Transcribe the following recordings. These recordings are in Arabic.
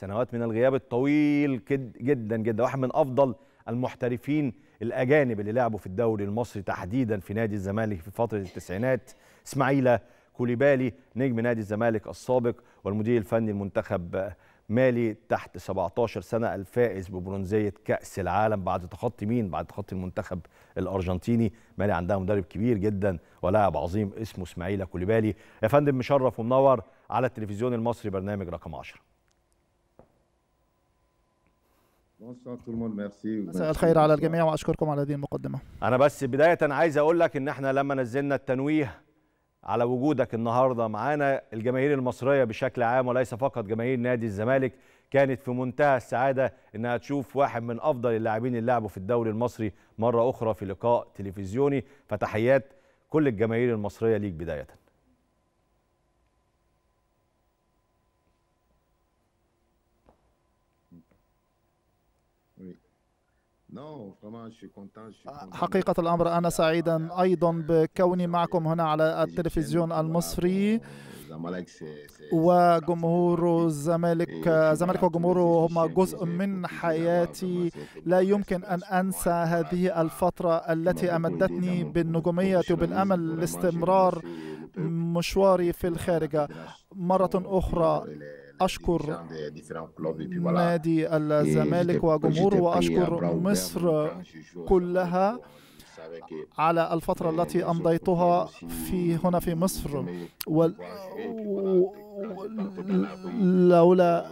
سنوات من الغياب الطويل جدا جدا واحد من افضل المحترفين الاجانب اللي لعبوا في الدوري المصري تحديدا في نادي الزمالك في فتره التسعينات اسماعيل كوليبالي نجم نادي الزمالك السابق والمدير الفني المنتخب مالي تحت 17 سنه الفائز ببرونزيه كاس العالم بعد تخطي مين بعد تخطي المنتخب الارجنتيني مالي عندها مدرب كبير جدا ولاعب عظيم اسمه اسماعيل كوليبالي يا فندم مشرف ومنور على التلفزيون المصري برنامج رقم 10 مساء الخير على الجميع واشكركم على هذه المقدمه انا بس بدايه عايز اقول لك ان احنا لما نزلنا التنويه على وجودك النهارده معانا الجماهير المصريه بشكل عام وليس فقط جماهير نادي الزمالك كانت في منتهى السعاده انها تشوف واحد من افضل اللاعبين اللي لعبوا في الدوري المصري مره اخرى في لقاء تلفزيوني فتحيات كل الجماهير المصريه ليك بدايه حقيقة الأمر أنا سعيدا أيضا بكوني معكم هنا على التلفزيون المصري وجمهور الزمالك الزمالك وجمهوره هم جزء من حياتي لا يمكن أن أنسى هذه الفترة التي أمدتني بالنجومية وبالأمل لاستمرار مشواري في الخارج مرة أخرى أشكر نادي الزمالك وجمهوره وأشكر مصر كلها على الفترة التي أمضيتها في هنا في مصر ولولا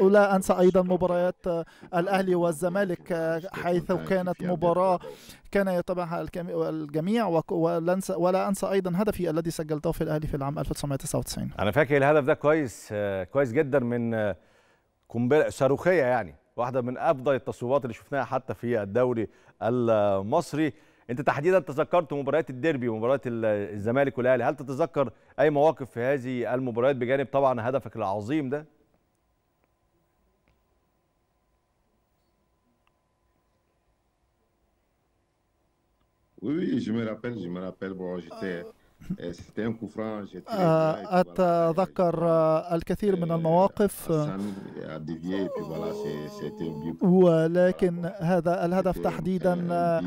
ولا أنسى أيضا مباريات آه، الأهلي والزمالك آه، حيث كانت مباراة كان يتابعها الجميع ولا أنسى أيضا هدفي الذي سجلته في الأهلي في العام 1999 أنا فاكر الهدف ده كويس آه، كويس جدا من قنبلة صاروخية يعني واحدة من أفضل التصويبات اللي شفناها حتى في الدوري المصري انت تحديدا تذكرت مباريات الديربي ومباريات الزمالك والاهلي هل تتذكر اي مواقف في هذه المباريات بجانب طبعا هدفك العظيم ده Oui, oui, je me rappelle, je me rappelle. Bon, j'étais. Euh, euh, euh, أتذكر الكثير من المواقف ولكن هذا الهدف تحديدا آه،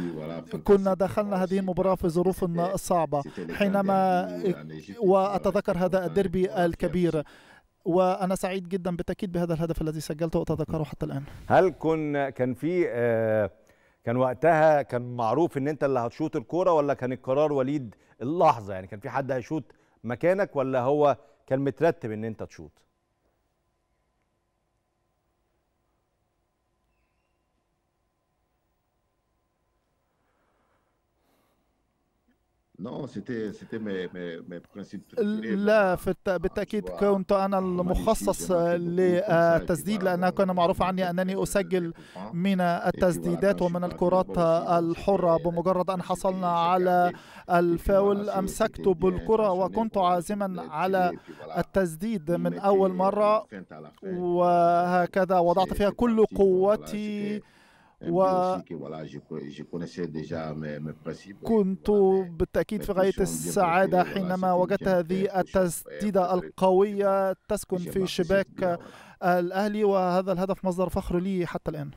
كنا دخلنا هذه المباراة في ظروف صعبة حينما وأتذكر هذا الديربي الكبير وانا سعيد جدا بالتاكيد بهذا الهدف الذي سجلته واتذكره حتى الان هل كن كان في آه كان وقتها كان معروف ان انت اللي هتشوط الكوره ولا كان القرار وليد اللحظه يعني كان في حد هيشوط مكانك ولا هو كان مترتب ان انت تشوط لا في الت... بالتاكيد كنت انا المخصص للتسديد لانها كان معروف عني انني اسجل من e التسديدات ومن الكرات الحره بمجرد ان حصلنا على الفاول امسكت بالكره وكنت عازما على التسديد من اول مره وهكذا وضعت فيها كل قوتي و... كنت بالتأكيد في غاية السعادة حينما وجدت هذه التسديدة القوية تسكن في شباك الأهلي وهذا الهدف مصدر فخر لي حتى الآن